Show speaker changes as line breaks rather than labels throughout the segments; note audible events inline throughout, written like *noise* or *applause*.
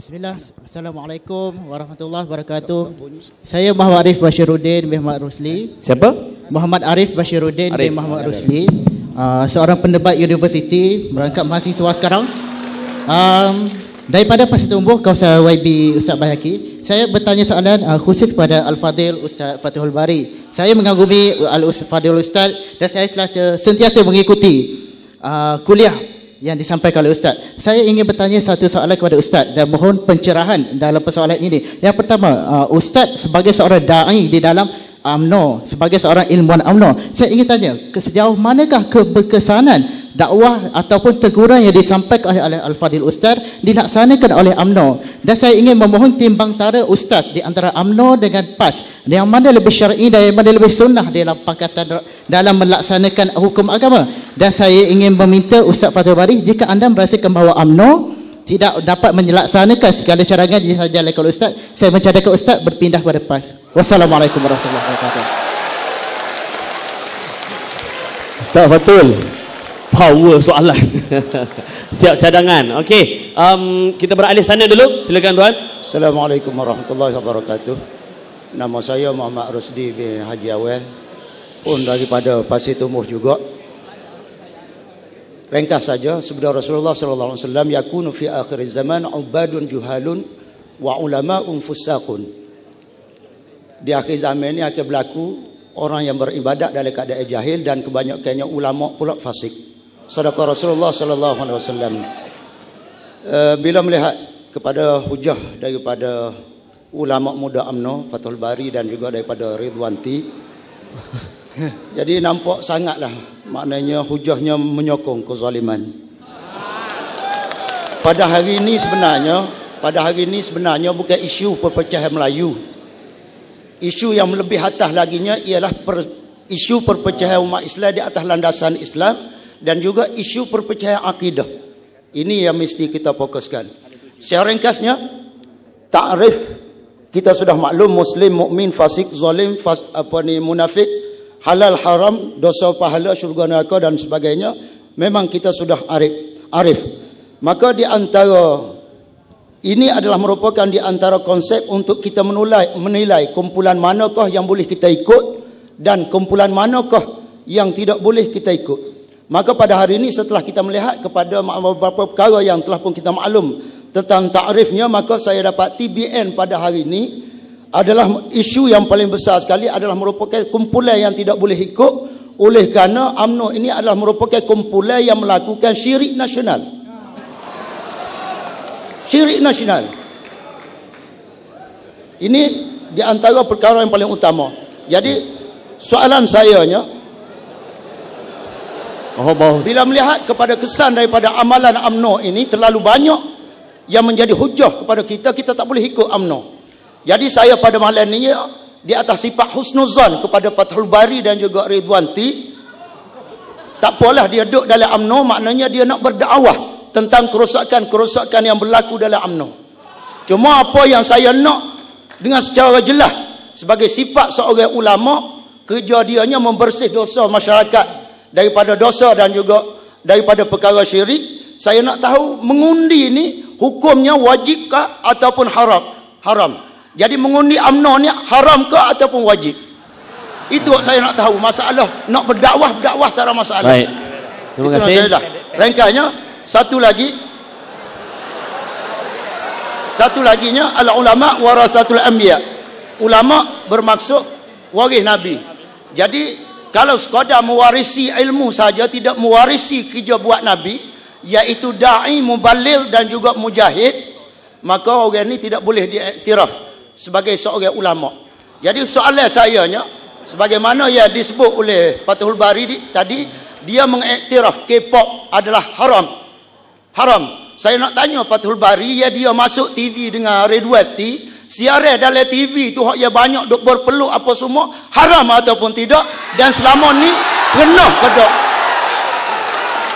Bismillah. Assalamualaikum warahmatullahi wabarakatuh. Saya Muhammad Arif Bashiruddin bin Muhammad Rusli. Siapa? Muhammad Arif Bashiruddin bin Muhammad Rusli. Uh, seorang pendebat universiti, merangkap mahasiswa sekarang. Um, daripada pas tumbuh kawasan YB Ustaz Bayaki, saya bertanya soalan uh, khusus kepada Al-Fadil Ustaz Fatihul Bari. Saya mengagumi Al-Fadil Ustaz dan saya selasa, sentiasa mengikuti uh, kuliah yang disampaikan oleh Ustaz. Saya ingin bertanya satu soalan kepada Ustaz dan mohon pencerahan dalam persoalan ini. Yang pertama, uh, Ustaz sebagai seorang da'i di dalam UMNO, sebagai seorang ilmuwan UMNO, saya ingin tanya, sejauh manakah keberkesanan dakwah ataupun teguran yang disampaikan oleh Al-Fadil Ustaz dilaksanakan oleh Amno. dan saya ingin memohon timbang tara Ustaz di antara Amno dengan PAS yang mana lebih syar'i dan yang mana lebih sunnah dalam pakatan dalam melaksanakan hukum agama dan saya ingin meminta Ustaz Fatul Bari jika anda merasakan bahawa Amno tidak dapat menyelaksanakan segala carangan yang saya jalankan Ustaz saya mencadangkan Ustaz berpindah kepada PAS Wassalamualaikum warahmatullahi wabarakatuh
Ustaz Fatul power soalan *laughs* siap cadangan Okay, um, kita beralih sana dulu silakan tuan assalamualaikum warahmatullahi wabarakatuh nama saya Muhammad Rusdi bin Haji Awel pun daripada Pasir Tumbuh juga ringkas saja sebenarnya Rasulullah sallallahu alaihi wasallam yakunu fi akhir zaman ubadun juhalun wa ulama umfusakun di akhir zaman ini akan berlaku orang yang beribadat dalam keadaan jahil dan kebanyakannya ulama pula fasik sedekah Rasulullah sallallahu alaihi wasallam eh, bila melihat kepada hujah daripada ulama muda amno Fathul Bari dan juga daripada Ridwanti *laughs* jadi nampak sangatlah maknanya hujahnya menyokong kezaliman pada hari ini sebenarnya pada hari ini sebenarnya bukan isu perpecahan Melayu isu yang lebih atas laginya ialah per, isu perpecahan umat Islam di atas landasan Islam dan juga isu perpecahan akidah. Ini yang mesti kita fokuskan. Secara ringkasnya, takrif kita sudah maklum muslim, mukmin, fasik, zalim, fas, apa ni munafik, halal haram, dosa pahala syurga neraka dan sebagainya. Memang kita sudah arif, arif. Maka di antara ini adalah merupakan di antara konsep untuk kita menilai, menilai kumpulan manakah yang boleh kita ikut dan kumpulan manakah yang tidak boleh kita ikut. Maka pada hari ini setelah kita melihat kepada beberapa perkara yang telah pun kita maklum tentang takrifnya maka saya dapat TBN pada hari ini adalah isu yang paling besar sekali adalah merupakan kumpulan yang tidak boleh ikut oleh kerana amno ini adalah merupakan kumpulan yang melakukan syirik nasional. Syirik nasional. Ini di antara perkara yang paling utama. Jadi soalan saya sayanya, Oh, Bila melihat kepada kesan daripada amalan amno ini terlalu banyak yang menjadi hujah kepada kita, kita tak boleh ikut amno. Jadi saya pada malam ini di atas sifat husnuzan kepada Fathul Bari dan juga Ridwanti tak apalah dia duduk dalam amno maknanya dia nak berdakwah tentang kerosakan-kerosakan yang berlaku dalam amno. cuma apa yang saya nak dengan secara jelas sebagai sifat seorang ulama kerja dianya membersih dosa masyarakat daripada dosa dan juga daripada perkara syirik saya nak tahu mengundi ni hukumnya wajib ke ataupun haram haram jadi mengundi amno ni haram ke ataupun wajib itu saya nak tahu masalah nak berdakwah berdakwah tak ada masalah baik terima itu kasih lah. satu lagi satu laginya al ulama warasatul anbiya ulama bermaksud waris nabi jadi kalau sekadar mewarisi ilmu saja tidak mewarisi kerja buat nabi iaitu dai mubalil dan juga mujahid maka orang ini tidak boleh diiktiraf sebagai seorang ulama jadi soalan saya nya sebagaimana yang disebut oleh Fathul Bari di, tadi dia mengiktiraf K-pop adalah haram haram saya nak tanya Fathul Bari ya dia masuk TV dengan redwati? siaran dalam TV tu hak yang banyak duk berpeluk apa semua haram ataupun tidak dan selama ni pernah kada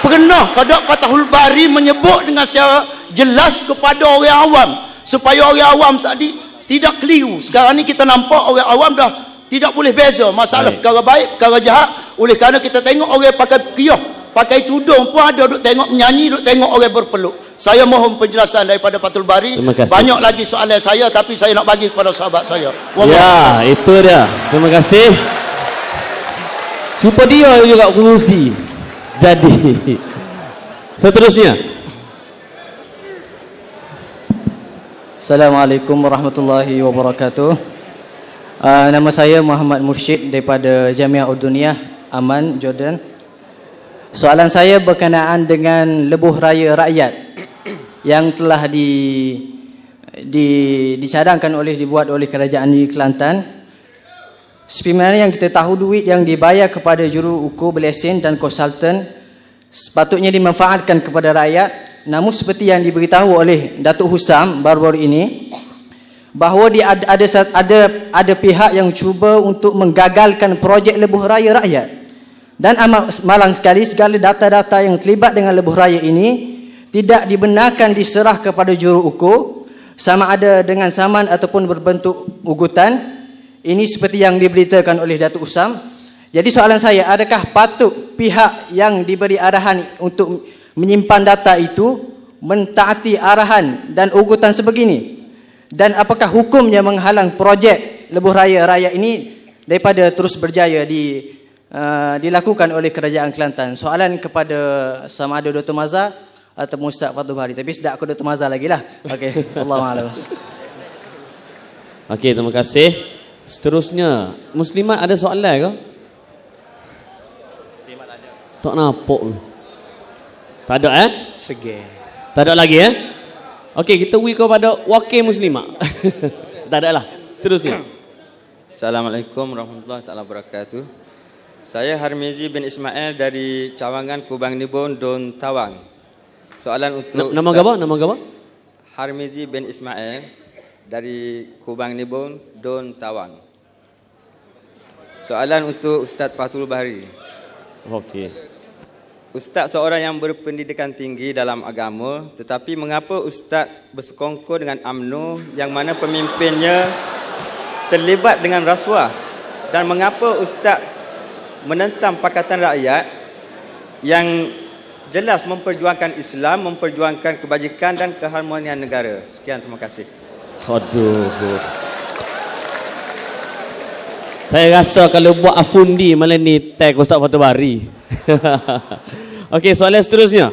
pernah kada Fatahul Bari menyebut dengan secara jelas kepada orang awam supaya orang awam tadi tidak keliru sekarang ni kita nampak orang awam dah tidak boleh beza masalah perkara baik perkara jahat oleh kerana kita tengok orang pakai kiyah pakai tudung pun ada duk tengok menyanyi duk tengok orang berpeluk saya mohon penjelasan daripada Patul Bari banyak lagi soalan saya tapi saya nak bagi kepada sahabat saya Wah, ya maaf.
itu dia terima kasih Super dia juga kongsi jadi
*laughs* seterusnya Assalamualaikum warahmatullahi wabarakatuh uh, nama saya Muhammad Mursyid daripada Jamiah ud Aman Jordan Soalan saya berkenaan dengan lebuh raya rakyat yang telah di, di, dicadangkan oleh dibuat oleh kerajaan di Kelantan. Sebenarnya yang kita tahu duit yang dibayar kepada juru ukur belesin dan konsultan sepatutnya dimanfaatkan kepada rakyat. Namun seperti yang diberitahu oleh Datuk Husam baru-baru ini bahawa ada, ada, ada, ada pihak yang cuba untuk menggagalkan projek lebuh raya rakyat dan amat malang sekali segala data-data yang terlibat dengan lebuh raya ini tidak dibenarkan diserah kepada juru ukur sama ada dengan saman ataupun berbentuk ugutan ini seperti yang diberitakan oleh Datuk Usam jadi soalan saya adakah patut pihak yang diberi arahan untuk menyimpan data itu mentaati arahan dan ugutan sebegini dan apakah hukumnya menghalang projek lebuh raya raya ini daripada terus berjaya di Eh, dilakukan oleh kerajaan Kelantan. Soalan kepada sama ada Dr. Maza atau Ustaz Fatul Bahari. Tapi sedap aku Dr. Maza lagi lah. Okey, *laughs* Allah ma'alabas.
Okey, terima kasih. Seterusnya, Muslimat ada soalan ke? Muslimat ada. Tak nampak. Tak ada eh? Segar. Tak ada lagi eh? Okey, kita wui kepada wakil Muslimat. *laughs* tak ada
lah. Seterusnya. Assalamualaikum warahmatullahi wabarakatuh. Saya Harmizi bin Ismail dari Cawangan Kubang Nibun Don Tawang. Soalan untuk Nama gaba? Nama gaba? Harmizi bin Ismail dari Kubang Nibun Don Tawang. Soalan untuk Ustaz Fatul Bahri. Okey. Ustaz seorang yang berpendidikan tinggi dalam agama, tetapi mengapa ustaz bersekongkol dengan AMNO yang mana pemimpinnya terlibat dengan rasuah? Dan mengapa ustaz menentang pakatan rakyat yang jelas memperjuangkan Islam, memperjuangkan kebajikan dan keharmonian negara. Sekian terima kasih.
Aduh. Saya rasa kalau buat afundi malam ni tag Ustaz Fatul Bari. *laughs*
Okey, soalan seterusnya.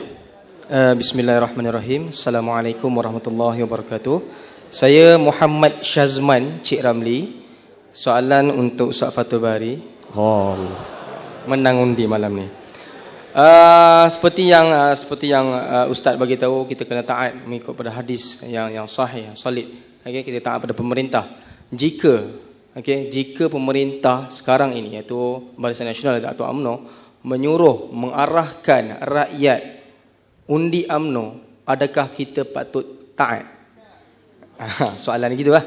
Uh, Bismillahirrahmanirrahim. Assalamualaikum warahmatullahi wabarakatuh. Saya Muhammad Syazman Cik Ramli. Soalan untuk Ustaz Fatul Bari. Oh menangundi malam ni. Uh, seperti yang uh, seperti yang uh, ustaz bagi tahu kita kena taat mengikut pada hadis yang yang sahih yang solid. Okey kita taat pada pemerintah. Jika okey jika pemerintah sekarang ini iaitu Barisan Nasional atau AMNO menyuruh mengarahkan rakyat undi AMNO, adakah kita patut taat? *laughs* Soalan gitulah.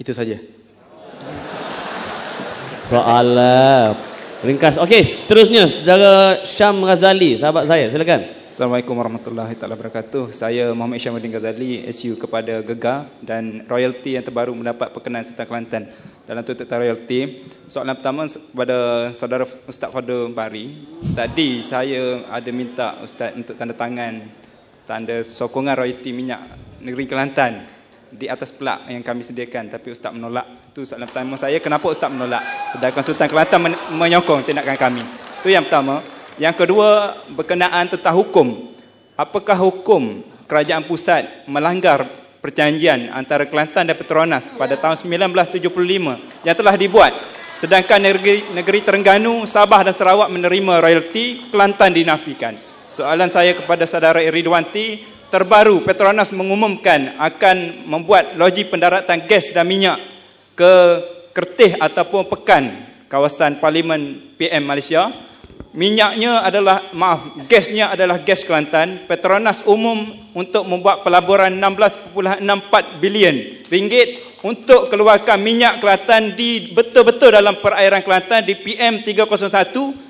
Itu saja.
Soal ringkas. Okey, seterusnya
saudara Syam Ghazali, sahabat saya. Silakan. Assalamualaikum warahmatullahi taala wabarakatuh. Saya Muhammad Syamuddin Ghazali, SU kepada Gega dan royalty yang terbaru mendapat perkenan Sultan Kelantan dalam tutup tarikh royalty. Soalan pertama kepada saudara Ustaz Fadu Bari. Tadi saya ada minta Ustaz untuk tanda tangan tanda sokongan royalty minyak negeri Kelantan di atas pelak yang kami sediakan tapi Ustaz menolak itu soalan pertama saya, kenapa Ustaz menolak? Sedangkan Sultan Kelantan men- menyokong tindakan kami. Itu yang pertama. Yang kedua, berkenaan tentang hukum. Apakah hukum kerajaan pusat melanggar perjanjian antara Kelantan dan Petronas pada tahun 1975 yang telah dibuat? Sedangkan negeri, negeri Terengganu, Sabah dan Sarawak menerima royalti, Kelantan dinafikan. Soalan saya kepada saudara Eridwanti, terbaru Petronas mengumumkan akan membuat loji pendaratan gas dan minyak ke Kertih ataupun Pekan kawasan Parlimen PM Malaysia minyaknya adalah maaf gasnya adalah gas Kelantan Petronas umum untuk membuat pelaburan 16.64 bilion ringgit untuk keluarkan minyak Kelantan di betul-betul dalam perairan Kelantan di PM 301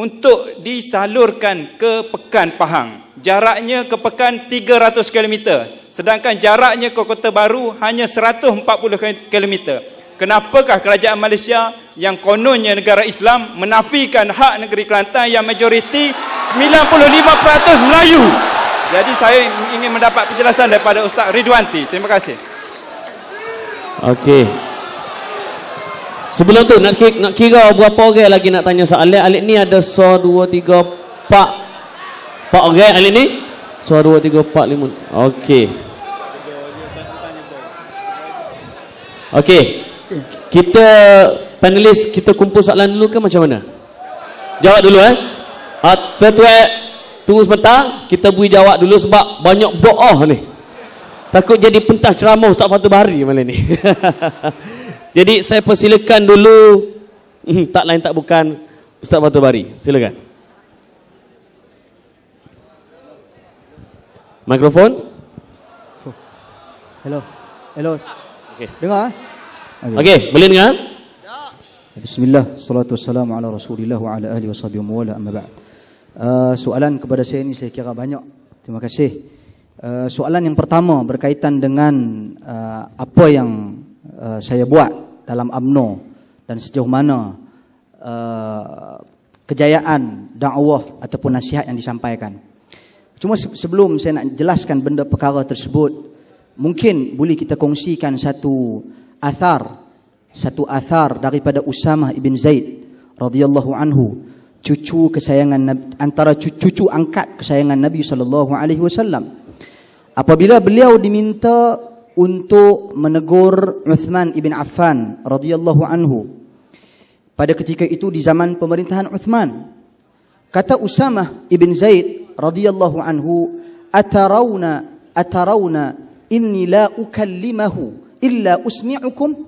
untuk disalurkan ke Pekan Pahang. Jaraknya ke Pekan 300 km, sedangkan jaraknya ke Kota Baru hanya 140 km. Kenapakah kerajaan Malaysia yang kononnya negara Islam menafikan hak negeri Kelantan yang majoriti 95% Melayu? Jadi saya ingin mendapat penjelasan daripada Ustaz Ridwanti. Terima kasih.
Okey. Sebelum tu nak kira, nak kira berapa orang lagi nak tanya soalan. Alik ni ada so 2 3 4 Pak orang alik ni? So 2 3 4 5. Okey. Okey. Kita panelis kita kumpul soalan dulu ke macam mana? Jawab dulu eh. Ah tetua tunggu sebentar kita bui jawab dulu sebab banyak bo'oh ni. Takut jadi pentas ceramah Ustaz Fatu Bahri malam ni. *laughs* Jadi saya persilakan dulu hmm, tak lain tak bukan Ustaz Fatul Bari. Silakan. Mikrofon?
Hello. Hello. Okey. Dengar eh? Okey, okay, boleh dengar? Ya. Bismillah, salatu wassalamu ala Rasulillah wa ala ahli washabi wa mawala amma ba'd. Uh, soalan kepada saya ini saya kira banyak. Terima kasih. Uh, soalan yang pertama berkaitan dengan uh, apa yang Uh, saya buat dalam Amno dan sejauh mana uh, kejayaan dakwah ataupun nasihat yang disampaikan. Cuma sebelum saya nak jelaskan benda perkara tersebut, mungkin boleh kita kongsikan satu asar satu asar daripada Usama ibn Zaid radhiyallahu anhu, cucu kesayangan antara cucu-cucu angkat kesayangan Nabi saw. Apabila beliau diminta untuk menegur Uthman ibn Affan radhiyallahu anhu pada ketika itu di zaman pemerintahan Uthman. Kata Usamah ibn Zaid radhiyallahu anhu, Atarouna Atarouna inni la ukallimahu illa usmiyukum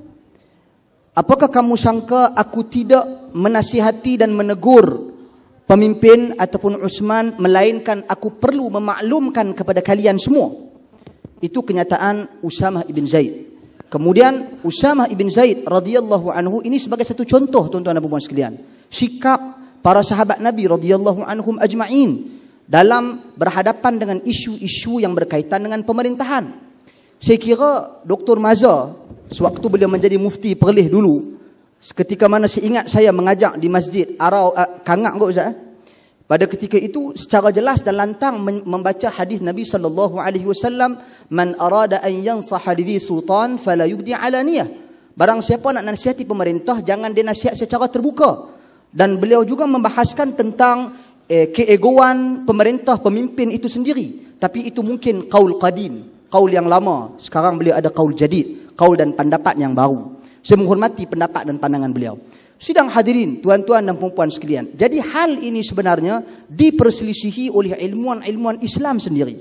Apakah kamu sangka aku tidak menasihati dan menegur pemimpin ataupun Uthman melainkan aku perlu memaklumkan kepada kalian semua?' Itu kenyataan Usama ibn Zaid. Kemudian Usama ibn Zaid radhiyallahu anhu ini sebagai satu contoh tuan-tuan dan puan-puan sekalian. Sikap para sahabat Nabi radhiyallahu anhum ajma'in dalam berhadapan dengan isu-isu yang berkaitan dengan pemerintahan. Saya kira Dr. Maza sewaktu beliau menjadi mufti Perlis dulu ketika mana saya ingat saya mengajak di masjid Arau uh, Kangak kot Ustaz eh. Pada ketika itu secara jelas dan lantang membaca hadis Nabi sallallahu alaihi wasallam man arada an yansaha lidhi sultan fala yubdi alaniyah. Barang siapa nak nasihati pemerintah jangan dia nasihat secara terbuka. Dan beliau juga membahaskan tentang eh, keegoan pemerintah pemimpin itu sendiri. Tapi itu mungkin kaul qadim, kaul yang lama. Sekarang beliau ada kaul jadid, kaul dan pendapat yang baru. Saya menghormati pendapat dan pandangan beliau. Sidang hadirin, tuan-tuan dan puan-puan sekalian. Jadi hal ini sebenarnya diperselisihi oleh ilmuan-ilmuan Islam sendiri.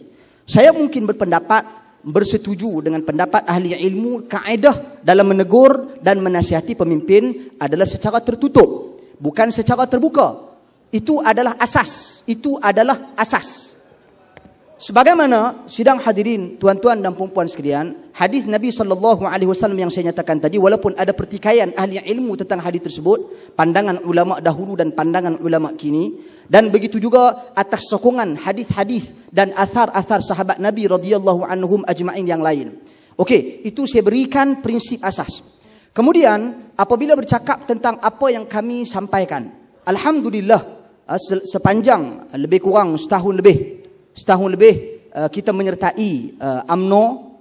Saya mungkin berpendapat bersetuju dengan pendapat ahli ilmu kaedah dalam menegur dan menasihati pemimpin adalah secara tertutup. Bukan secara terbuka. Itu adalah asas. Itu adalah asas. Sebagaimana sidang hadirin tuan-tuan dan puan-puan sekalian, hadis Nabi sallallahu alaihi wasallam yang saya nyatakan tadi walaupun ada pertikaian ahli ilmu tentang hadis tersebut, pandangan ulama dahulu dan pandangan ulama kini dan begitu juga atas sokongan hadis-hadis dan asar-asar sahabat Nabi radhiyallahu anhum ajma'in yang lain. Okey, itu saya berikan prinsip asas. Kemudian apabila bercakap tentang apa yang kami sampaikan, alhamdulillah eh, sepanjang eh, lebih kurang setahun lebih setahun lebih uh, kita menyertai uh, AMNO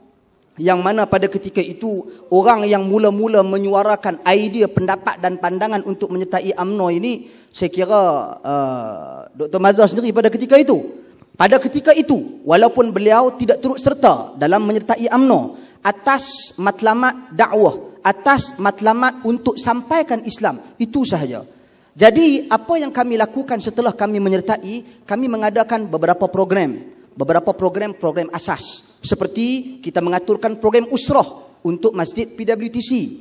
yang mana pada ketika itu orang yang mula-mula menyuarakan idea pendapat dan pandangan untuk menyertai AMNO ini saya kira uh, Dr. Mazhar sendiri pada ketika itu pada ketika itu walaupun beliau tidak turut serta dalam menyertai AMNO atas matlamat dakwah atas matlamat untuk sampaikan Islam itu sahaja jadi apa yang kami lakukan setelah kami menyertai, kami mengadakan beberapa program. Beberapa program, program asas. Seperti kita mengaturkan program usroh untuk masjid PWTC.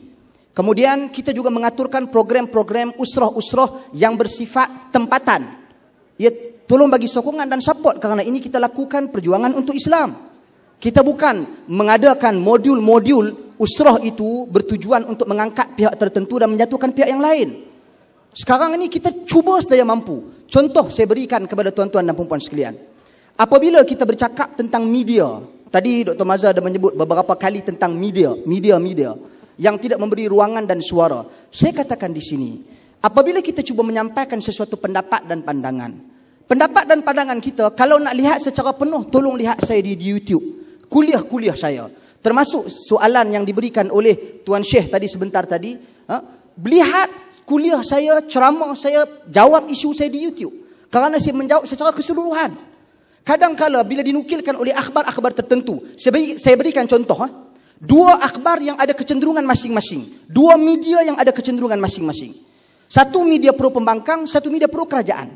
Kemudian kita juga mengaturkan program-program usroh-usroh yang bersifat tempatan. Ya, tolong bagi sokongan dan support kerana ini kita lakukan perjuangan untuk Islam. Kita bukan mengadakan modul-modul usroh itu bertujuan untuk mengangkat pihak tertentu dan menjatuhkan pihak yang lain. Sekarang ini kita cuba sedaya mampu. Contoh saya berikan kepada tuan-tuan dan perempuan sekalian. Apabila kita bercakap tentang media, tadi Dr. Mazhar ada menyebut beberapa kali tentang media, media-media yang tidak memberi ruangan dan suara. Saya katakan di sini, apabila kita cuba menyampaikan sesuatu pendapat dan pandangan, pendapat dan pandangan kita, kalau nak lihat secara penuh, tolong lihat saya di YouTube. Kuliah-kuliah saya. Termasuk soalan yang diberikan oleh Tuan Syekh tadi sebentar tadi. Ha? Lihat kuliah saya, ceramah saya, jawab isu saya di YouTube. Kerana saya menjawab secara keseluruhan. Kadang-kala bila dinukilkan oleh akhbar-akhbar tertentu, saya berikan contoh. Ha. Dua akhbar yang ada kecenderungan masing-masing. Dua media yang ada kecenderungan masing-masing. Satu media pro pembangkang, satu media pro kerajaan.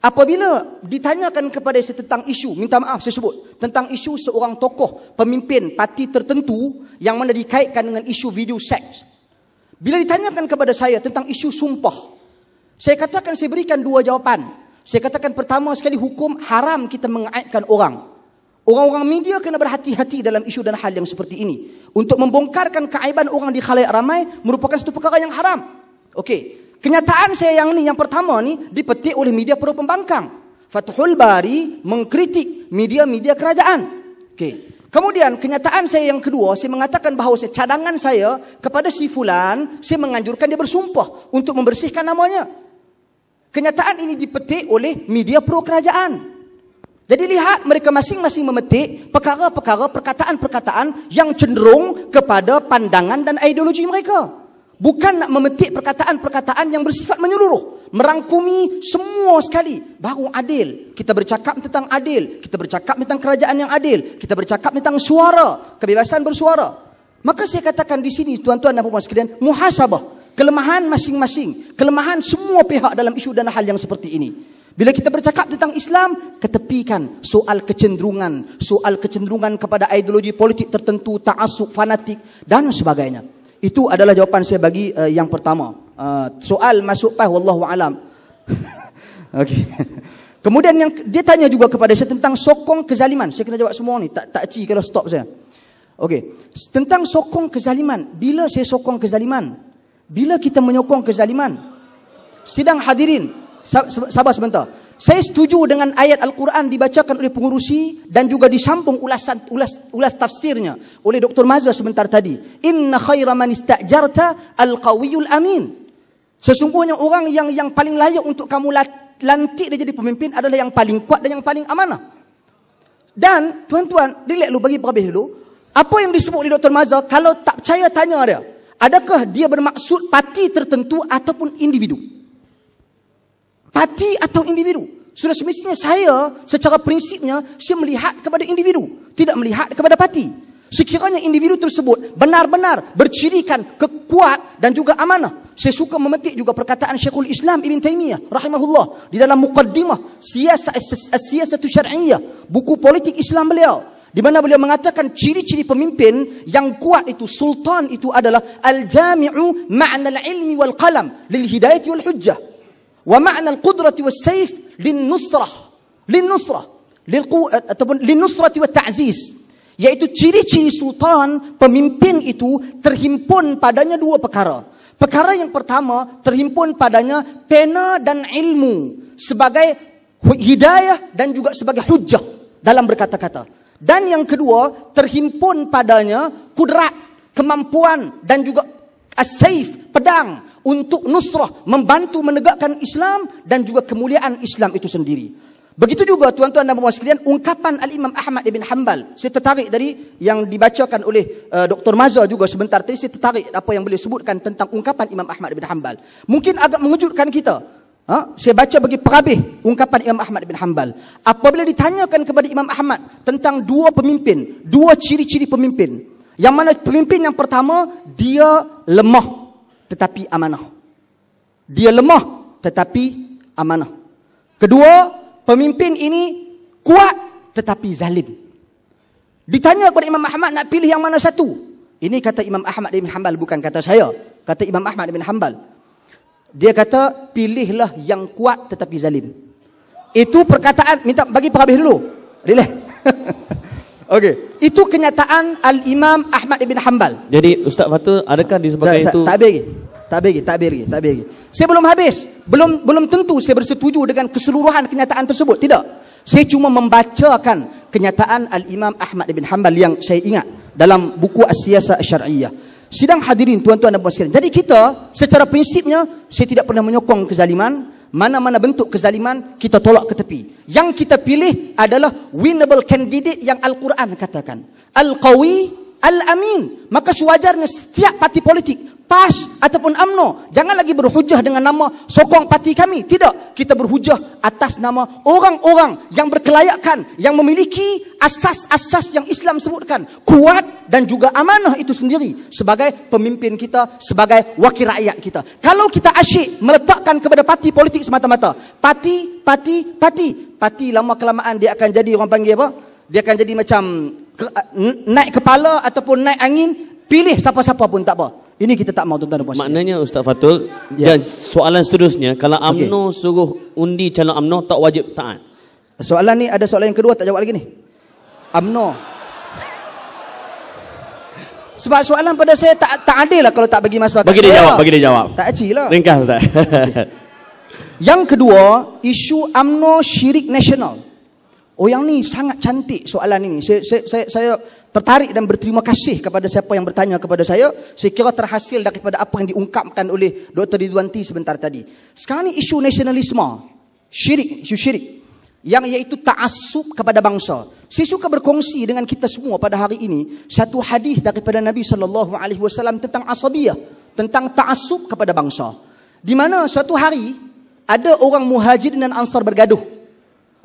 Apabila ditanyakan kepada saya tentang isu, minta maaf saya sebut, tentang isu seorang tokoh pemimpin parti tertentu yang mana dikaitkan dengan isu video seks. Bila ditanyakan kepada saya tentang isu sumpah, saya katakan saya berikan dua jawapan. Saya katakan pertama sekali hukum haram kita mengaibkan orang. Orang-orang media kena berhati-hati dalam isu dan hal yang seperti ini. Untuk membongkarkan keaiban orang di khalayak ramai merupakan satu perkara yang haram. Okey. Kenyataan saya yang ni yang pertama ni dipetik oleh media pro pembangkang. Fathul Bari mengkritik media-media kerajaan. Okay. Kemudian kenyataan saya yang kedua, saya mengatakan bahawa cadangan saya kepada si fulan, saya menganjurkan dia bersumpah untuk membersihkan namanya. Kenyataan ini dipetik oleh media pro kerajaan. Jadi lihat mereka masing-masing memetik perkara-perkara perkataan-perkataan yang cenderung kepada pandangan dan ideologi mereka. Bukan nak memetik perkataan-perkataan yang bersifat menyeluruh. Merangkumi semua sekali. Baru adil. Kita bercakap tentang adil. Kita bercakap tentang kerajaan yang adil. Kita bercakap tentang suara. Kebebasan bersuara. Maka saya katakan di sini tuan-tuan dan puan-puan sekalian. Muhasabah. Kelemahan masing-masing. Kelemahan semua pihak dalam isu dan hal yang seperti ini. Bila kita bercakap tentang Islam, ketepikan soal kecenderungan. Soal kecenderungan kepada ideologi politik tertentu, ta'asuk, fanatik, dan sebagainya. Itu adalah jawapan saya bagi uh, yang pertama. Uh, soal masuk pas wallahu alam. *laughs* Okey. Kemudian yang dia tanya juga kepada saya tentang sokong kezaliman. Saya kena jawab semua ni. Tak tak ci kalau stop saya. Okey. Tentang sokong kezaliman. Bila saya sokong kezaliman? Bila kita menyokong kezaliman? Sidang hadirin. Sabar sebentar. Saya setuju dengan ayat Al-Quran dibacakan oleh pengurusi dan juga disambung ulasan ulas, ulas tafsirnya oleh Dr. Mazza sebentar tadi. Inna khaira man istajarta al-qawiyul amin. Sesungguhnya orang yang yang paling layak untuk kamu lantik dia jadi pemimpin adalah yang paling kuat dan yang paling amanah. Dan tuan-tuan, dilihat dulu bagi berhabis dulu. Apa yang disebut oleh Dr. Mazza kalau tak percaya tanya dia. Adakah dia bermaksud parti tertentu ataupun individu? parti atau individu. Sudah semestinya saya secara prinsipnya saya melihat kepada individu, tidak melihat kepada parti. Sekiranya individu tersebut benar-benar bercirikan kekuat dan juga amanah. Saya suka memetik juga perkataan Syekhul Islam Ibn Taymiyah rahimahullah di dalam mukaddimah siasat siasat syar'iyyah buku politik Islam beliau di mana beliau mengatakan ciri-ciri pemimpin yang kuat itu sultan itu adalah al-jami'u ma'nal ilmi wal qalam lil hidayati wal hujjah ومعنى القدرة والسيف للنصرة للنصرة للقوة للنصرة والتعزيز yaitu ciri-ciri sultan pemimpin itu terhimpun padanya dua perkara perkara yang pertama terhimpun padanya pena dan ilmu sebagai hidayah dan juga sebagai hujah dalam berkata-kata dan yang kedua terhimpun padanya kudrat kemampuan dan juga as pedang untuk nusrah, membantu menegakkan Islam dan juga kemuliaan Islam itu sendiri. Begitu juga tuan-tuan dan puan-puan sekalian, ungkapan Al-Imam Ahmad bin Hanbal, saya tertarik dari yang dibacakan oleh uh, eh, Dr. Mazza juga sebentar tadi, saya tertarik apa yang beliau sebutkan tentang ungkapan Imam Ahmad bin Hanbal. Mungkin agak mengejutkan kita. Ha? Saya baca bagi perabih ungkapan Imam Ahmad bin Hanbal. Apabila ditanyakan kepada Imam Ahmad tentang dua pemimpin, dua ciri-ciri pemimpin. Yang mana pemimpin yang pertama, dia lemah tetapi amanah. Dia lemah tetapi amanah. Kedua, pemimpin ini kuat tetapi zalim. Ditanya kepada Imam Ahmad nak pilih yang mana satu? Ini kata Imam Ahmad bin Hanbal bukan kata saya. Kata Imam Ahmad bin Hanbal. Dia kata pilihlah yang kuat tetapi zalim. Itu perkataan minta bagi penghabis dulu. Relax. *laughs* Okey. Itu kenyataan Al-Imam Ahmad bin Hanbal.
Jadi Ustaz Fatul, adakah disebabkan itu? Tak
habis lagi. Tak habis lagi. Tak habis lagi. Tak habis lagi. Saya belum habis. Belum belum tentu saya bersetuju dengan keseluruhan kenyataan tersebut. Tidak. Saya cuma membacakan kenyataan Al-Imam Ahmad bin Hanbal yang saya ingat dalam buku As-Siyasa Syariah. Sidang hadirin tuan-tuan dan puan sekalian. Jadi kita secara prinsipnya saya tidak pernah menyokong kezaliman, mana-mana bentuk kezaliman kita tolak ke tepi. Yang kita pilih adalah winnable candidate yang Al-Quran katakan. Al-Qawi Al-Amin. Maka sewajarnya setiap parti politik, PAS ataupun AMNO jangan lagi berhujah dengan nama sokong parti kami. Tidak. Kita berhujah atas nama orang-orang yang berkelayakan, yang memiliki asas-asas yang Islam sebutkan. Kuat dan juga amanah itu sendiri sebagai pemimpin kita, sebagai wakil rakyat kita. Kalau kita asyik meletakkan kepada parti politik semata-mata, parti, parti, parti, parti lama-kelamaan dia akan jadi orang panggil apa? Dia akan jadi macam naik kepala ataupun naik angin pilih siapa-siapa pun tak apa ini kita tak mau tuan-tuan dan puan
maknanya Ustaz Fatul ya. dan soalan seterusnya kalau amno okay. suruh undi calon amno tak wajib taat
soalan ni ada soalan yang kedua tak jawab lagi ni Amno. sebab soalan pada saya tak tak adil lah kalau tak bagi masa bagi dia jawab lah. bagi dia jawab tak aci lah
ringkas Ustaz okay.
yang kedua isu amno syirik nasional Oh yang ni sangat cantik soalan ini. Saya, saya, saya, saya tertarik dan berterima kasih kepada siapa yang bertanya kepada saya. Saya kira terhasil daripada apa yang diungkapkan oleh Dr. Ridwanti sebentar tadi. Sekarang ni isu nasionalisme. Syirik, isu syirik. Yang iaitu ta'asub kepada bangsa. Saya suka berkongsi dengan kita semua pada hari ini satu hadis daripada Nabi saw tentang asabiyah, tentang ta'asub kepada bangsa. Di mana suatu hari ada orang Muhajir dan Ansar bergaduh.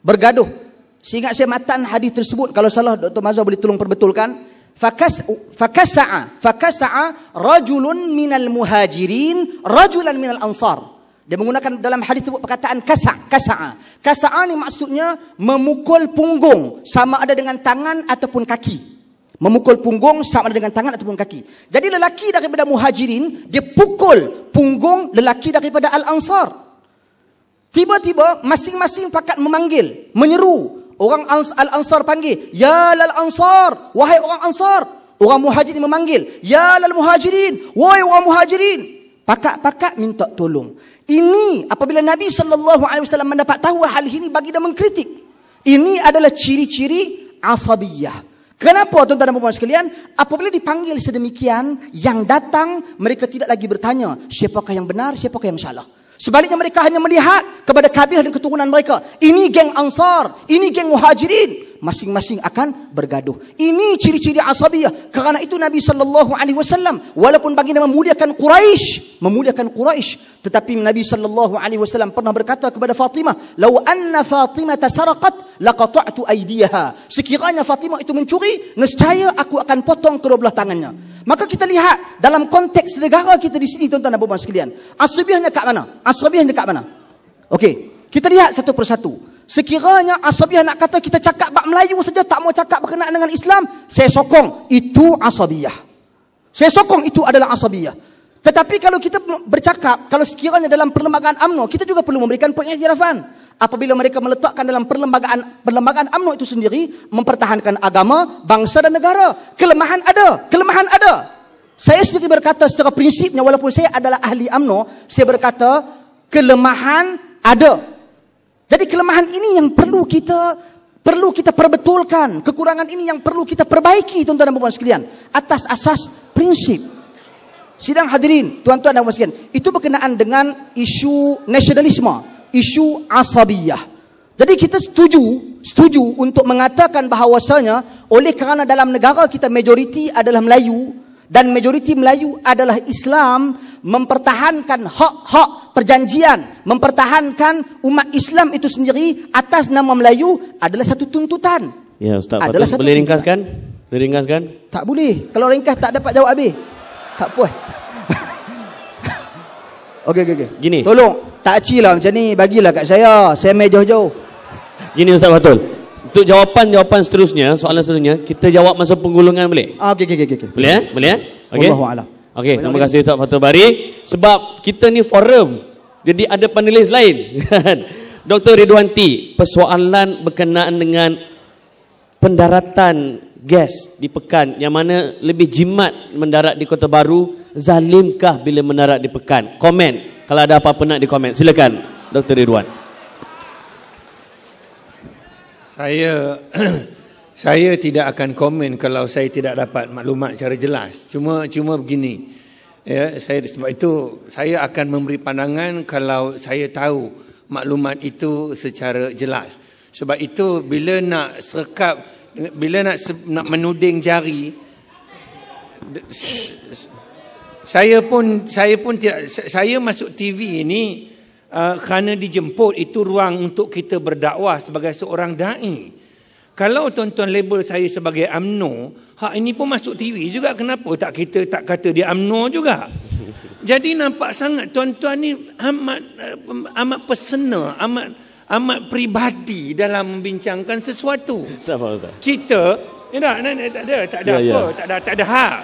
Bergaduh. Sehingga saya matan hadis tersebut kalau salah Dr. Mazhar boleh tolong perbetulkan. Fakas fakasa'a fakasa'a rajulun minal muhajirin rajulan minal ansar. Dia menggunakan dalam hadis tersebut perkataan kasa' kasa'a. Kasa'a ni maksudnya memukul punggung sama ada dengan tangan ataupun kaki. Memukul punggung sama ada dengan tangan ataupun kaki. Jadi lelaki daripada muhajirin dia pukul punggung lelaki daripada al-ansar. Tiba-tiba masing-masing pakat memanggil, menyeru Orang Al-Ansar panggil, Ya Lal Ansar, wahai orang Ansar. Orang Muhajirin memanggil, Ya Lal Muhajirin, wahai orang Muhajirin. Pakat-pakat minta tolong. Ini apabila Nabi SAW mendapat tahu hal ini bagi dia mengkritik. Ini adalah ciri-ciri asabiyah. Kenapa tuan-tuan dan puan-puan sekalian? Apabila dipanggil sedemikian, yang datang mereka tidak lagi bertanya, siapakah yang benar, siapakah yang salah. Sebaliknya mereka hanya melihat kepada kabilah dan keturunan mereka. Ini geng Ansar, ini geng Muhajirin masing-masing akan bergaduh. Ini ciri-ciri asabiyah. Karena itu Nabi sallallahu alaihi wasallam walaupun baginda memuliakan Quraisy, memuliakan Quraisy, tetapi Nabi sallallahu alaihi wasallam pernah berkata kepada Fatimah, "Lau anna Fatimah tasaraqat laqata'tu aydiyaha." Sekiranya Fatimah itu mencuri, nescaya aku akan potong kedua belah tangannya. Maka kita lihat dalam konteks negara kita di sini tuan-tuan dan puan-puan sekalian. Asabiahnya kat mana? Asabiahnya dekat mana? Okey. Kita lihat satu persatu. Sekiranya asabiyah nak kata kita cakap bab Melayu saja tak mau cakap berkenaan dengan Islam, saya sokong itu asabiyah. Saya sokong itu adalah asabiyah. Tetapi kalau kita bercakap, kalau sekiranya dalam perlembagaan amno kita juga perlu memberikan pengiktirafan. Apabila mereka meletakkan dalam perlembagaan perlembagaan amno itu sendiri, mempertahankan agama, bangsa dan negara. Kelemahan ada, kelemahan ada. Saya sendiri berkata secara prinsipnya, walaupun saya adalah ahli amno, saya berkata, kelemahan Ada. Jadi kelemahan ini yang perlu kita perlu kita perbetulkan, kekurangan ini yang perlu kita perbaiki tuan-tuan dan puan-puan sekalian atas asas prinsip. Sidang hadirin, tuan-tuan dan puan-puan sekalian, itu berkenaan dengan isu nasionalisme, isu asabiyah. Jadi kita setuju, setuju untuk mengatakan bahawasanya oleh kerana dalam negara kita majoriti adalah Melayu dan majoriti Melayu adalah Islam mempertahankan hak-hak perjanjian mempertahankan umat Islam itu sendiri atas nama Melayu adalah satu tuntutan.
Ya, Ustaz. Adalah satu boleh ringkaskan? Boleh ringkaskan?
Tak boleh. Kalau ringkas tak dapat jawab habis. Tak apa.
*laughs* okey, okey, okey. Gini. Tolong.
Tak acilah macam ni. Bagilah kat saya. Saya main jauh-jauh. Gini Ustaz Fatul.
Untuk jawapan-jawapan seterusnya, soalan seterusnya, kita jawab masa penggulungan boleh? Ah, okey, okey, okey. Okay. Boleh, eh? boleh. Eh? Okey. Allahu'alam. Okey, terima kasih Ustaz Fatul Bari. Sebab kita ni forum. Jadi ada panelis lain. *laughs* Kan? Dr. Ridwan T, persoalan berkenaan dengan pendaratan gas di Pekan yang mana lebih jimat mendarat di Kota Baru, zalimkah bila mendarat di Pekan? Komen. Kalau ada apa-apa nak di komen. Silakan, Dr. Ridwan.
Saya *clears throat* Saya tidak akan komen kalau saya tidak dapat maklumat secara jelas. Cuma cuma begini. Ya, saya sebab itu saya akan memberi pandangan kalau saya tahu maklumat itu secara jelas. Sebab itu bila nak serkap bila nak nak menuding jari saya pun saya pun tidak saya masuk TV ini uh, kerana dijemput itu ruang untuk kita berdakwah sebagai seorang dai kalau tuan-tuan label saya sebagai UMNO, hak ini pun masuk TV juga. Kenapa tak kita tak kata dia UMNO juga? *laughs* Jadi nampak sangat tuan-tuan ni amat eh, amat personal, amat amat pribadi dalam membincangkan sesuatu. Siapa Ustaz? Kita, ya tak, tak, tak, ada, tak ada ya, apa, ya. tak ada tak ada hak.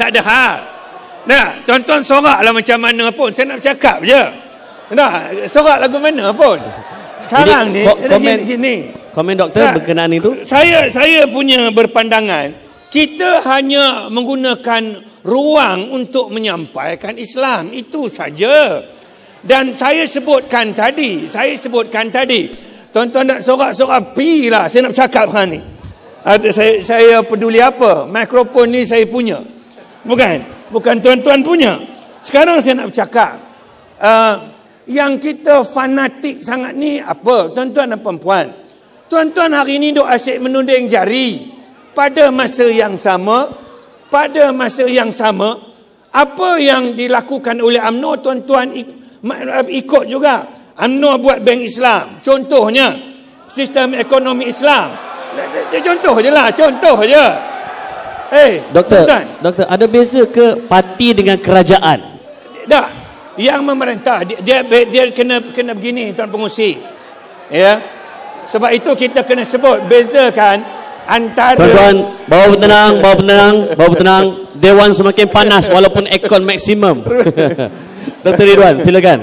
Tak ada hak. Nah, tuan-tuan soraklah macam mana pun saya nak cakap je. Nah, sorak lagu mana pun. *laughs* Sekarang Jadi, ni, komen, gini, gini. Komen doktor nah, berkenaan itu? Saya saya punya berpandangan kita hanya menggunakan ruang untuk menyampaikan Islam itu saja. Dan saya sebutkan tadi, saya sebutkan tadi. Tuan-tuan nak sorak-sorak pi lah saya nak cakap hang ni. Ada saya saya peduli apa? Mikrofon ni saya punya. Bukan, bukan tuan-tuan punya. Sekarang saya nak bercakap. Uh, yang kita fanatik sangat ni apa? Tuan-tuan dan puan-puan. Tuan-tuan hari ini duk asyik menunding jari. Pada masa yang sama, pada masa yang sama, apa yang dilakukan oleh amno tuan-tuan ikut juga. amno buat bank Islam. Contohnya, sistem ekonomi Islam. Contoh je lah, contoh je. Eh,
doktor, tuan doktor, ada beza ke parti dengan kerajaan?
Tak. Yang memerintah, dia, dia, dia kena kena begini tuan pengusi. Ya. Yeah. Sebab itu kita kena sebut bezakan antara Tuan-tuan,
bawa tenang, bawa tenang, bawa tenang. Dewan semakin panas walaupun aircon maksimum.
*laughs* Dr. Ridwan, silakan.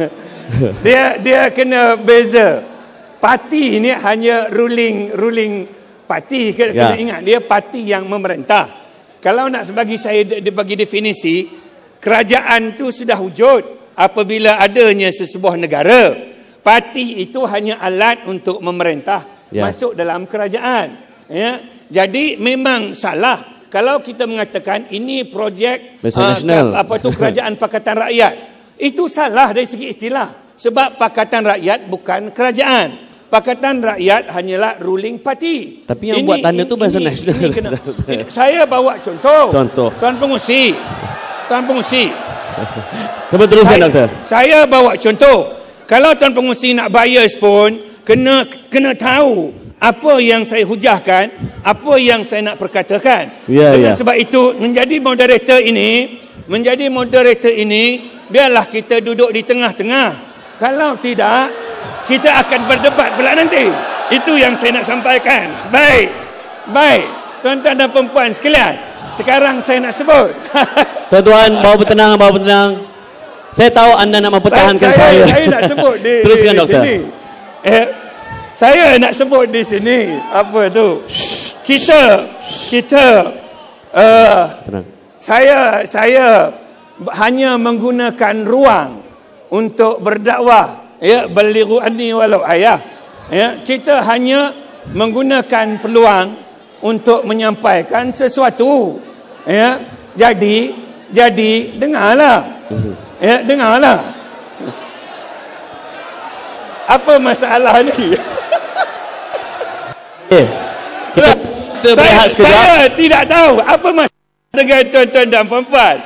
*laughs*
Dia dia kena beza. Parti ini hanya ruling ruling parti kena, ya. kena ingat dia parti yang memerintah. Kalau nak bagi saya bagi definisi, kerajaan tu sudah wujud apabila adanya sesebuah negara. Patih itu hanya alat untuk memerintah ya. masuk dalam kerajaan. Ya. Jadi memang salah kalau kita mengatakan ini projek uh, apa tu *laughs* kerajaan pakatan rakyat. Itu salah dari segi istilah sebab pakatan rakyat bukan kerajaan. Pakatan rakyat hanyalah ruling party. Tapi yang ini, buat tanda tu bahasa nasional. *laughs* saya bawa contoh. Contoh. Tuan pengusi. Tuan pengusi. Cuba teruskan saya, doktor. Saya bawa contoh kalau tuan pengusi nak bias pun kena kena tahu apa yang saya hujahkan apa yang saya nak perkatakan yeah, ya, yeah. sebab itu menjadi moderator ini menjadi moderator ini biarlah kita duduk di tengah-tengah kalau tidak kita akan berdebat pula nanti itu yang saya nak sampaikan baik baik tuan-tuan dan puan-puan, sekalian sekarang saya nak sebut *laughs* tuan-tuan bawa bertenang bawa bertenang saya tahu anda nak mempertahankan saya. Saya, saya nak sebut di, di, di sini. Eh, saya nak sebut di sini. Apa tu? Kita, kita, uh, saya, saya hanya menggunakan ruang untuk berdakwah. Ya, beli ruani walau ayah. Ya, kita hanya menggunakan peluang untuk menyampaikan sesuatu. Ya, jadi, jadi dengarlah. Mm -hmm. Eh, dengarlah. Apa masalah ni? Eh, Kita, lah, saya, saya tidak tahu apa masalah dengan tuan-tuan dan puan-puan.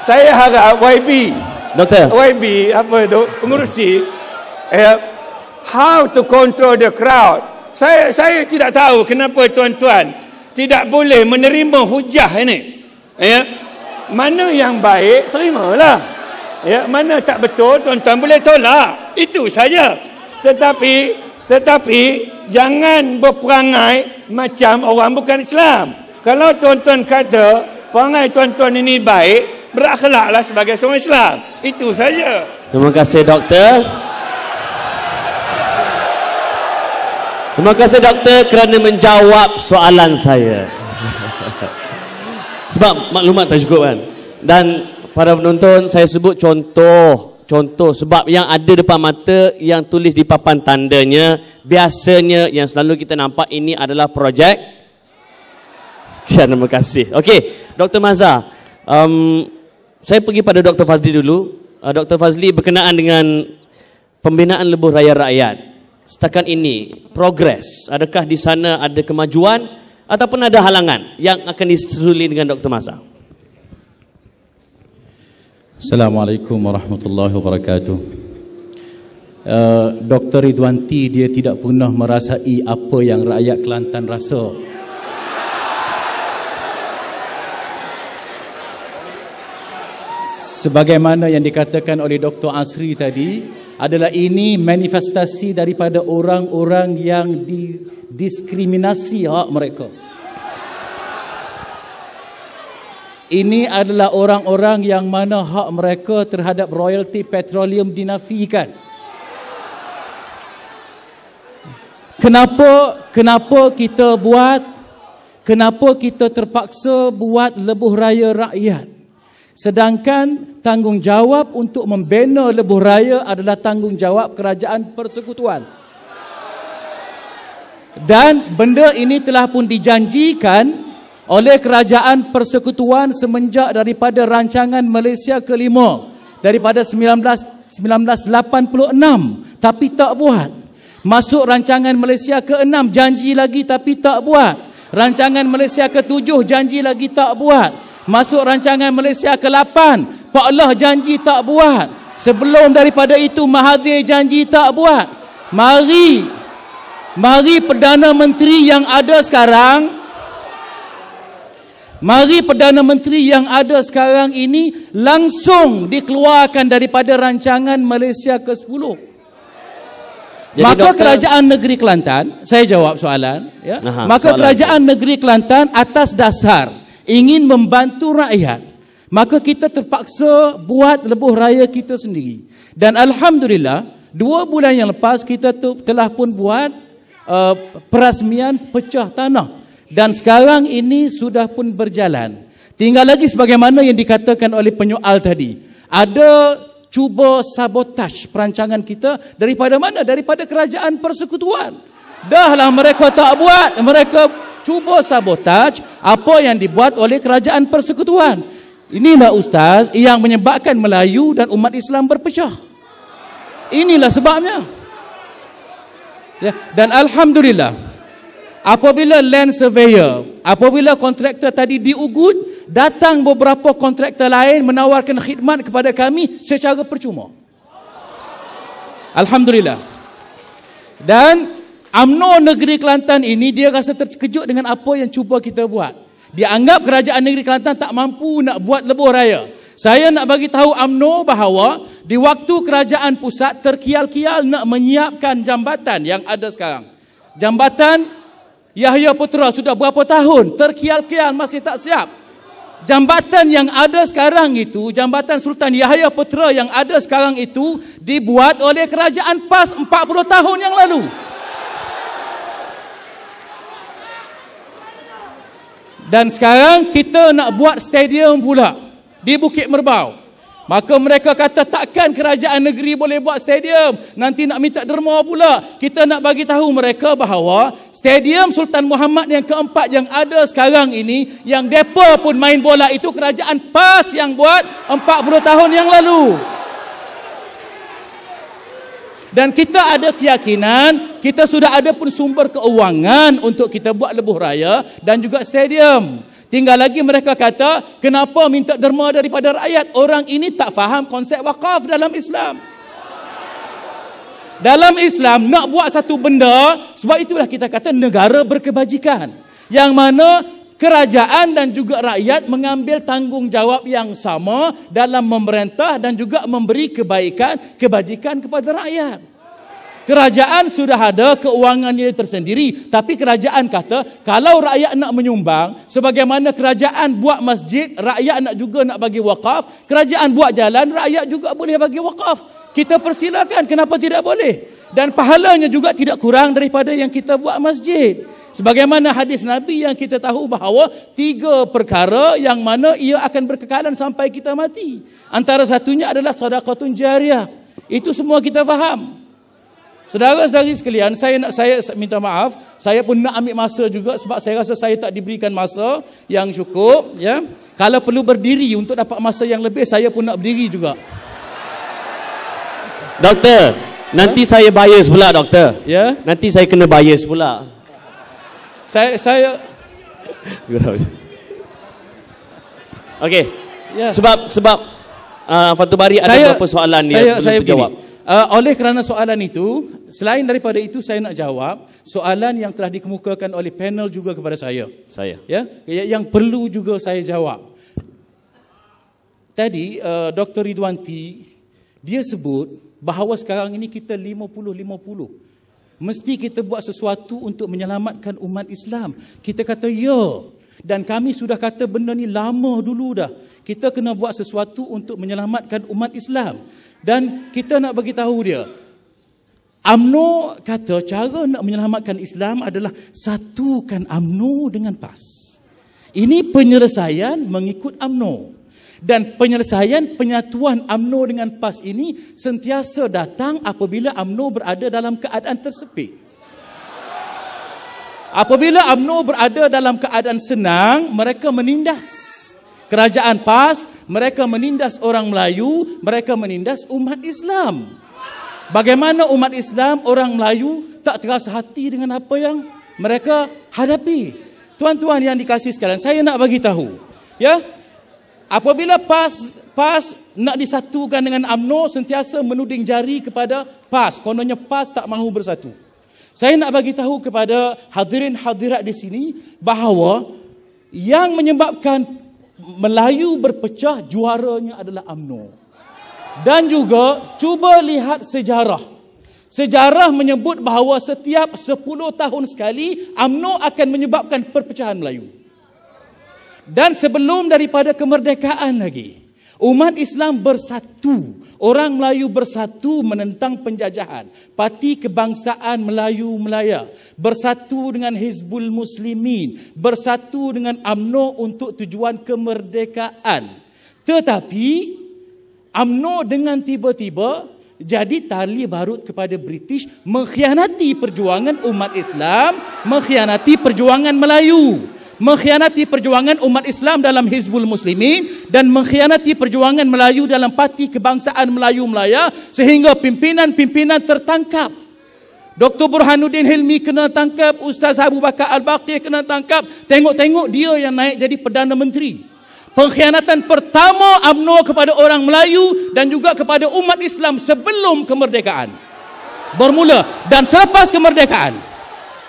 Saya harap YB. Doktor. YB, apa itu? Pengurusi. Eh, how to control the crowd. Saya saya tidak tahu kenapa tuan-tuan tidak boleh menerima hujah ini. Eh, mana yang baik, terimalah. Ya, mana tak betul tuan-tuan boleh tolak. Itu saja. Tetapi tetapi jangan berperangai macam orang bukan Islam. Kalau tuan-tuan kata perangai tuan-tuan ini baik, berakhlaklah sebagai seorang Islam. Itu saja.
Terima kasih doktor. Terima kasih doktor kerana menjawab soalan saya. *laughs* Sebab maklumat tak cukup kan. Dan para penonton saya sebut contoh contoh sebab yang ada depan mata yang tulis di papan tandanya biasanya yang selalu kita nampak ini adalah projek sekian terima kasih okey Dr. Mazza um, saya pergi pada Dr. Fazli dulu uh, Dr. Fazli berkenaan dengan pembinaan lebuh raya rakyat setakat ini progres adakah di sana ada kemajuan ataupun ada halangan yang akan disusuli dengan Dr. Mazza
Assalamualaikum warahmatullahi wabarakatuh. Uh, eh, Dr. Ridwan dia tidak pernah merasai apa yang rakyat Kelantan rasa. Sebagaimana yang dikatakan oleh Dr. Asri tadi adalah ini manifestasi daripada orang-orang yang didiskriminasi hak mereka. ini adalah orang-orang yang mana hak mereka terhadap royalty petroleum dinafikan. Kenapa kenapa kita buat kenapa kita terpaksa buat lebuh raya rakyat? Sedangkan tanggungjawab untuk membina lebuh raya adalah tanggungjawab kerajaan persekutuan. Dan benda ini telah pun dijanjikan oleh kerajaan persekutuan semenjak daripada rancangan Malaysia kelima daripada 19, 1986 tapi tak buat masuk rancangan Malaysia ke-6 janji lagi tapi tak buat rancangan Malaysia ke-7 janji lagi tak buat masuk rancangan Malaysia ke-8 Pak Allah janji tak buat sebelum daripada itu Mahathir janji tak buat mari mari Perdana Menteri yang ada sekarang Mari Perdana Menteri yang ada sekarang ini langsung dikeluarkan daripada rancangan Malaysia ke-10. Jadi maka doktor... kerajaan negeri Kelantan saya jawab soalan ya Aha, maka soalan kerajaan itu. negeri Kelantan atas dasar ingin membantu rakyat maka kita terpaksa buat lebuh raya kita sendiri dan alhamdulillah dua bulan yang lepas kita telah pun buat uh, perasmian pecah tanah dan sekarang ini sudah pun berjalan. Tinggal lagi sebagaimana yang dikatakan oleh penyoal tadi. Ada cuba sabotaj perancangan kita daripada mana? Daripada kerajaan persekutuan. Dahlah mereka tak buat. Mereka cuba sabotaj apa yang dibuat oleh kerajaan persekutuan. Inilah Ustaz yang menyebabkan Melayu dan umat Islam berpecah. Inilah sebabnya. Ya, dan Alhamdulillah, apabila land surveyor, apabila kontraktor tadi diugut datang beberapa kontraktor lain menawarkan khidmat kepada kami secara percuma. Alhamdulillah. Dan UMNO Negeri Kelantan ini dia rasa terkejut dengan apa yang cuba kita buat. Dia anggap kerajaan negeri Kelantan tak mampu nak buat lebuh raya. Saya nak bagi tahu UMNO bahawa di waktu kerajaan pusat terkial-kial nak menyiapkan jambatan yang ada sekarang. Jambatan Yahya Putra sudah berapa tahun terkial-kial masih tak siap. Jambatan yang ada sekarang itu, jambatan Sultan Yahya Putra yang ada sekarang itu dibuat oleh kerajaan PAS 40 tahun yang lalu. Dan sekarang kita nak buat stadium pula di Bukit Merbau. Maka mereka kata takkan kerajaan negeri boleh buat stadium. Nanti nak minta derma pula. Kita nak bagi tahu mereka bahawa stadium Sultan Muhammad yang keempat yang ada sekarang ini yang depa pun main bola itu kerajaan PAS yang buat 40 tahun yang lalu. Dan kita ada keyakinan, kita sudah ada pun sumber keuangan untuk kita buat lebuh raya dan juga stadium. Tinggal lagi mereka kata, kenapa minta derma daripada rakyat? Orang ini tak faham konsep wakaf dalam Islam. Dalam Islam, nak buat satu benda, sebab itulah kita kata negara berkebajikan. Yang mana kerajaan dan juga rakyat mengambil tanggungjawab yang sama dalam memerintah dan juga memberi kebaikan, kebajikan kepada rakyat. Kerajaan sudah ada keuangannya tersendiri. Tapi kerajaan kata, kalau rakyat nak menyumbang, sebagaimana kerajaan buat masjid, rakyat nak juga nak bagi wakaf. Kerajaan buat jalan, rakyat juga boleh bagi wakaf. Kita persilakan, kenapa tidak boleh? Dan pahalanya juga tidak kurang daripada yang kita buat masjid. Sebagaimana hadis Nabi yang kita tahu bahawa tiga perkara yang mana ia akan berkekalan sampai kita mati. Antara satunya adalah sadaqatun jariah. Itu semua kita faham. Saudara-saudari sekalian, saya nak saya minta maaf, saya pun nak ambil masa juga sebab saya rasa saya tak diberikan masa yang cukup, ya. Kalau perlu berdiri untuk dapat masa yang lebih, saya pun nak berdiri juga.
Doktor, ha? nanti saya bias pula doktor. Ya. Nanti saya kena bias pula. Saya saya
Okey. Ya. Sebab sebab uh, ah, Fatubari ada beberapa soalan saya, dia perlu saya jawab uh, oleh kerana soalan itu, selain daripada itu saya nak jawab soalan yang telah dikemukakan oleh panel juga kepada saya. Saya. Ya, yeah? yang perlu juga saya jawab. Tadi uh, eh, Dr. Ridwanti dia sebut bahawa sekarang ini kita 50-50 mesti kita buat sesuatu untuk menyelamatkan umat Islam. Kita kata ya. Dan kami sudah kata benda ni lama dulu dah. Kita kena buat sesuatu untuk menyelamatkan umat Islam. Dan kita nak bagi tahu dia. Amno kata cara nak menyelamatkan Islam adalah satukan Amno dengan PAS. Ini penyelesaian mengikut Amno Dan penyelesaian penyatuan Amno dengan PAS ini sentiasa datang apabila Amno berada dalam keadaan tersepit. Apabila UMNO berada dalam keadaan senang, mereka menindas kerajaan PAS, mereka menindas orang Melayu, mereka menindas umat Islam. Bagaimana umat Islam, orang Melayu tak terasa hati dengan apa yang mereka hadapi? Tuan-tuan yang dikasih sekalian, saya nak bagi tahu. Ya. Apabila PAS PAS nak disatukan dengan UMNO sentiasa menuding jari kepada PAS, kononnya PAS tak mahu bersatu. Saya nak bagi tahu kepada hadirin hadirat di sini bahawa yang menyebabkan Melayu berpecah juaranya adalah AMNO Dan juga cuba lihat sejarah. Sejarah menyebut bahawa setiap 10 tahun sekali AMNO akan menyebabkan perpecahan Melayu. Dan sebelum daripada kemerdekaan lagi, umat Islam bersatu Orang Melayu bersatu menentang penjajahan. Parti Kebangsaan Melayu Melaya. Bersatu dengan Hizbul Muslimin. Bersatu dengan UMNO untuk tujuan kemerdekaan. Tetapi, UMNO dengan tiba-tiba jadi tali barut kepada British mengkhianati perjuangan umat Islam, mengkhianati perjuangan Melayu mengkhianati perjuangan umat Islam dalam Hizbul Muslimin dan mengkhianati perjuangan Melayu dalam Parti Kebangsaan Melayu Melaya sehingga pimpinan-pimpinan tertangkap. Dr. Burhanuddin Hilmi kena tangkap, Ustaz Abu Bakar Al-Baqir kena tangkap. Tengok-tengok dia yang naik jadi Perdana Menteri. Pengkhianatan pertama UMNO kepada orang Melayu dan juga kepada umat Islam sebelum kemerdekaan. Bermula dan selepas kemerdekaan.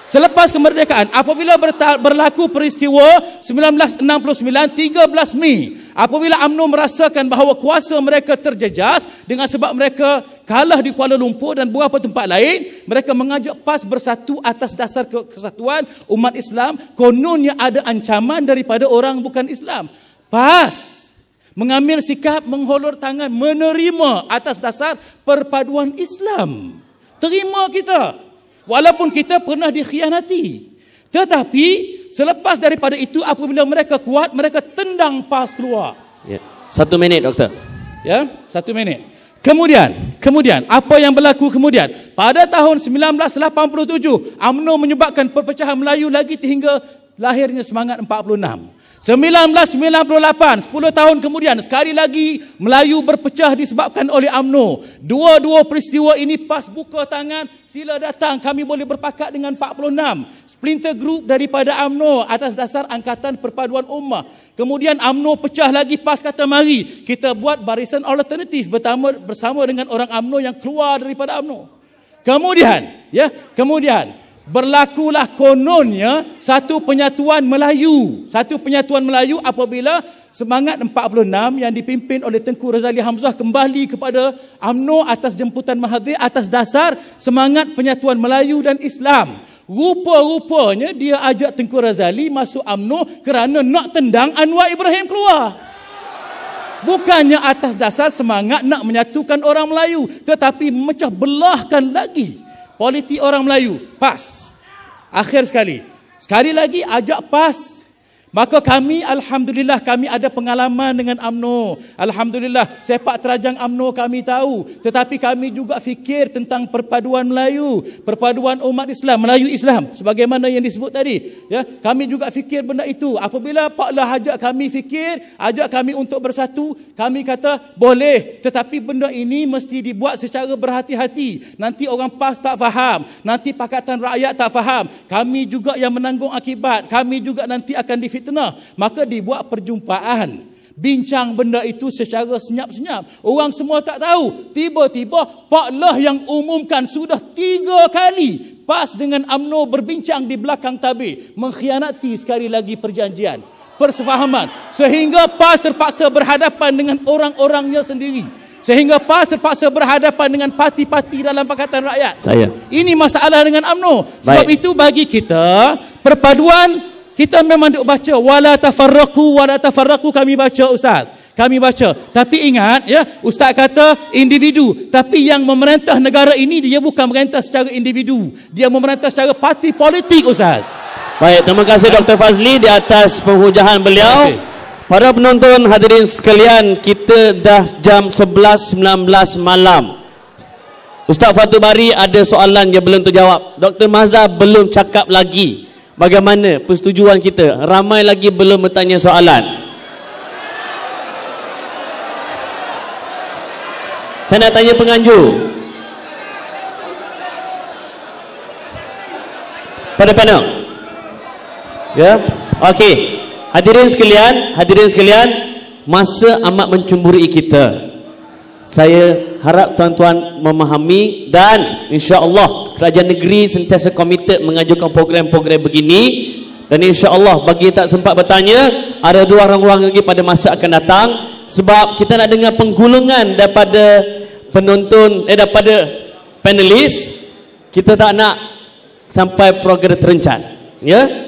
Selepas kemerdekaan, apabila berlaku peristiwa 1969, 13 Mei, apabila UMNO merasakan bahawa kuasa mereka terjejas dengan sebab mereka kalah di Kuala Lumpur dan beberapa tempat lain, mereka mengajak PAS bersatu atas dasar kesatuan umat Islam, kononnya ada ancaman daripada orang bukan Islam. PAS mengambil sikap menghulur tangan menerima atas dasar perpaduan Islam. Terima kita. Terima kita walaupun kita pernah dikhianati. Tetapi selepas daripada itu apabila mereka kuat, mereka tendang pas keluar. Ya. Satu minit doktor. Ya, satu minit. Kemudian, kemudian apa yang berlaku kemudian? Pada tahun 1987, UMNO menyebabkan perpecahan Melayu lagi sehingga lahirnya semangat 46. 1998, 10 tahun kemudian, sekali lagi Melayu berpecah disebabkan oleh UMNO. Dua-dua peristiwa ini pas buka tangan, sila datang kami boleh berpakat dengan 46. Splinter group daripada UMNO atas dasar Angkatan Perpaduan Ummah. Kemudian UMNO pecah lagi pas kata mari, kita buat barisan alternatif bersama, dengan orang UMNO yang keluar daripada UMNO. Kemudian, ya, kemudian, berlakulah kononnya satu penyatuan Melayu. Satu penyatuan Melayu apabila semangat 46 yang dipimpin oleh Tengku Razali Hamzah kembali kepada UMNO atas jemputan Mahathir atas dasar semangat penyatuan Melayu dan Islam. Rupa-rupanya dia ajak Tengku Razali masuk UMNO kerana nak tendang Anwar Ibrahim keluar. Bukannya atas dasar semangat nak menyatukan orang Melayu tetapi memecah belahkan lagi politik orang Melayu pas akhir sekali sekali lagi ajak pas Maka kami Alhamdulillah kami ada pengalaman dengan AMNO. Alhamdulillah sepak terajang AMNO kami tahu. Tetapi kami juga fikir tentang perpaduan Melayu. Perpaduan umat Islam. Melayu Islam. Sebagaimana yang disebut tadi. Ya, kami juga fikir benda itu. Apabila Pak Lah ajak kami fikir, ajak kami untuk bersatu, kami kata boleh. Tetapi benda ini mesti dibuat secara berhati-hati. Nanti orang PAS tak faham. Nanti Pakatan Rakyat tak faham. Kami juga yang menanggung akibat. Kami juga nanti akan difikir fitnah. Maka dibuat perjumpaan. Bincang benda itu secara senyap-senyap. Orang semua tak tahu. Tiba-tiba Pak Lah yang umumkan sudah tiga kali. PAS dengan Amno berbincang di belakang tabi Mengkhianati sekali lagi perjanjian. Persefahaman. Sehingga PAS terpaksa berhadapan dengan orang-orangnya sendiri. Sehingga PAS terpaksa berhadapan dengan parti-parti dalam Pakatan Rakyat. Saya. Ini masalah dengan UMNO. Sebab Baik. itu bagi kita perpaduan kita memang duk baca wala tafarraqu wala tafarraqu kami baca ustaz kami baca tapi ingat ya ustaz kata individu tapi yang memerintah negara ini dia bukan memerintah secara individu dia memerintah secara parti politik ustaz baik terima kasih Dr Fazli di atas penghujahan beliau para penonton hadirin sekalian kita dah
jam 11.19 malam Ustaz Fatubari ada soalan yang belum terjawab Dr Mazhar belum cakap lagi bagaimana persetujuan kita ramai lagi belum bertanya soalan saya nak tanya penganjur pada panel ya ok hadirin sekalian hadirin sekalian masa amat mencumburi kita saya harap tuan-tuan memahami dan insya Allah kerajaan negeri sentiasa komited mengajukan program-program begini dan insya Allah bagi tak sempat bertanya ada dua orang-orang lagi pada masa akan datang sebab kita nak dengar penggulungan daripada penonton eh daripada panelis kita tak nak sampai program terencat ya yeah?